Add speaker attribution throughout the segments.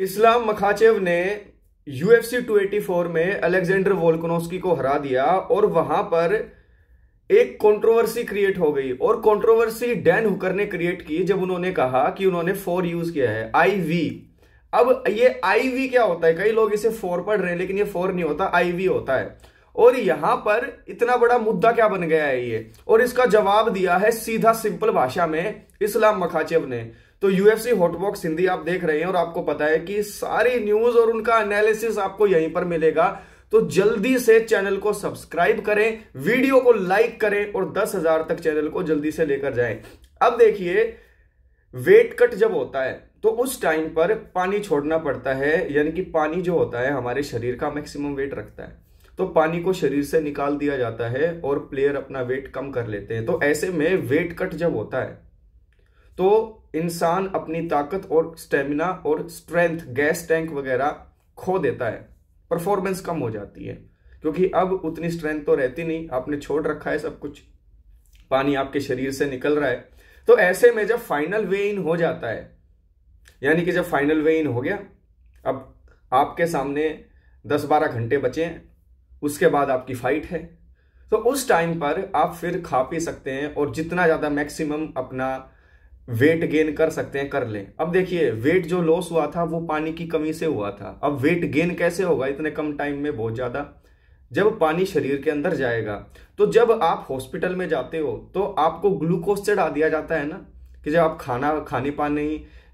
Speaker 1: Islam Makhachev ने UFC 284 में Alexander Volkanovski को हरा दिया और वहां पर एक कंट्रोवर्सी क्रिएट हो गई और कंट्रोवर्सी डैन हुकर ने क्रिएट की जब उन्होंने कहा कि उन्होंने फोर यूज किया है आई वी अब ये आई वी क्या होता है कई लोग इसे फोर पढ़ रहे हैं लेकिन ये फोर नहीं होता आई वी होता है और यहां पर इतना बड़ा मुद्दा क्या बन गया है ये और इसका जवाब दिया है सीधा सिंपल भाषा में इस्लाम मखाचेव ने तो यूएफसी हॉटबॉक्स हिंदी आप देख रहे हैं और आपको पता है कि सारी न्यूज और उनका एनालिसिस आपको यहीं पर मिलेगा तो जल्दी से चैनल को सब्सक्राइब करें वीडियो को लाइक करें और दस हजार तक चैनल को जल्दी से लेकर जाएं अब देखिए वेट कट जब होता है तो उस टाइम पर पानी छोड़ना पड़ता है यानी कि पानी जो होता है हमारे शरीर का मैक्सिमम वेट रखता है तो पानी को शरीर से निकाल दिया जाता है और प्लेयर अपना वेट कम कर लेते हैं तो ऐसे में वेट कट जब होता है तो इंसान अपनी ताकत और स्टेमिना और स्ट्रेंथ गैस टैंक वगैरह खो देता है परफॉर्मेंस कम हो जाती है क्योंकि अब उतनी स्ट्रेंथ तो रहती नहीं आपने छोड़ रखा है सब कुछ पानी आपके शरीर से निकल रहा है तो ऐसे में जब फाइनल वे इन हो जाता है यानी कि जब फाइनल वे इन हो गया अब आपके सामने दस बारह घंटे बचे हैं उसके बाद आपकी फाइट है तो उस टाइम पर आप फिर खा पी सकते हैं और जितना ज़्यादा मैक्सिमम अपना वेट गेन कर सकते हैं कर लें अब देखिए वेट जो लॉस हुआ था वो पानी की कमी से हुआ था अब वेट गेन कैसे होगा इतने कम टाइम में बहुत ज़्यादा जब पानी शरीर के अंदर जाएगा तो जब आप हॉस्पिटल में जाते हो तो आपको ग्लूकोज चढ़ा दिया जाता है ना कि जब आप खाना खाने पानी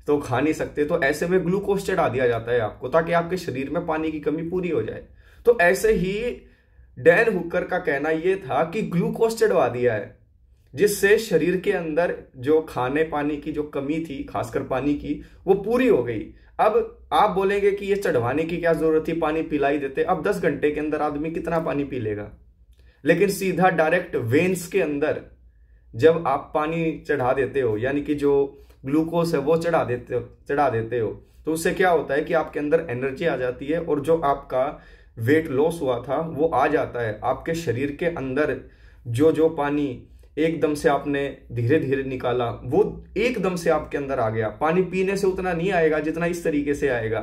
Speaker 1: तो खा नहीं सकते तो ऐसे में ग्लूकोज चढ़ा दिया जाता है आपको ताकि आपके शरीर में पानी की कमी पूरी हो जाए तो ऐसे ही डैन हुकर का कहना यह था कि ग्लूकोज चढ़वा दिया है जिससे शरीर के अंदर जो खाने पानी की जो कमी थी खासकर पानी की वो पूरी हो गई अब आप बोलेंगे कि ये चढ़वाने की क्या जरूरत थी पानी पिलाई देते अब 10 घंटे के अंदर आदमी कितना पानी पी लेगा लेकिन सीधा डायरेक्ट वेन्स के अंदर जब आप पानी चढ़ा देते हो यानी कि जो ग्लूकोज है वो चढ़ा देते हो चढ़ा देते हो तो उससे क्या होता है कि आपके अंदर एनर्जी आ जाती है और जो आपका वेट लॉस हुआ था वो आ जाता है आपके शरीर के अंदर जो जो पानी एकदम से आपने धीरे धीरे निकाला वो एकदम से आपके अंदर आ गया पानी पीने से उतना नहीं आएगा जितना इस तरीके से आएगा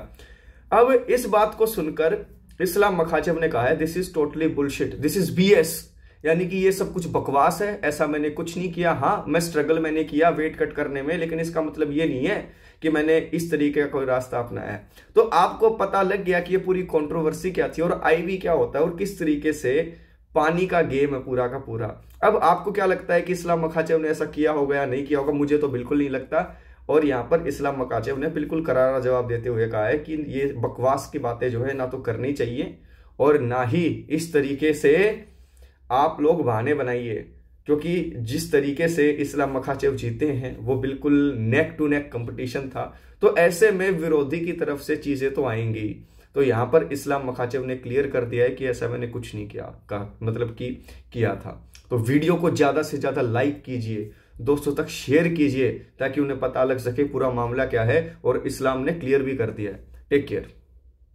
Speaker 1: अब इस बात को सुनकर इस्लाम मखाचब ने कहा है this is totally bullshit this is B यानी कि ये सब कुछ बकवास है ऐसा मैंने कुछ नहीं किया हाँ मैं स्ट्रगल मैंने किया वेट कट करने में लेकिन इसका मतलब ये नहीं है कि मैंने इस तरीके का कोई रास्ता अपनाया है तो आपको पता लग गया कि ये पूरी कंट्रोवर्सी क्या थी और आईवी क्या होता है और किस तरीके से पानी का गेम है पूरा का पूरा अब आपको क्या लगता है कि इस्लाम मखाचेव ने ऐसा किया होगा या नहीं किया होगा मुझे तो बिल्कुल नहीं लगता और यहाँ पर इस्लाम मकाचेव ने बिल्कुल करारा जवाब देते हुए कहा है कि ये बकवास की बातें जो है ना तो करनी चाहिए और ना ही इस तरीके से आप लोग बहाने बनाइए क्योंकि जिस तरीके से इस्लाम मखाचेव जीते हैं वो बिल्कुल नेक टू नेक कंपटीशन था तो ऐसे में विरोधी की तरफ से चीजें तो आएंगी तो यहाँ पर इस्लाम मखाचेव ने क्लियर कर दिया है कि ऐसा मैंने कुछ नहीं किया कहा मतलब कि किया था तो वीडियो को ज़्यादा से ज़्यादा लाइक कीजिए दोस्तों तक शेयर कीजिए ताकि उन्हें पता लग सके पूरा मामला क्या है और इस्लाम ने क्लियर भी कर दिया है टेक केयर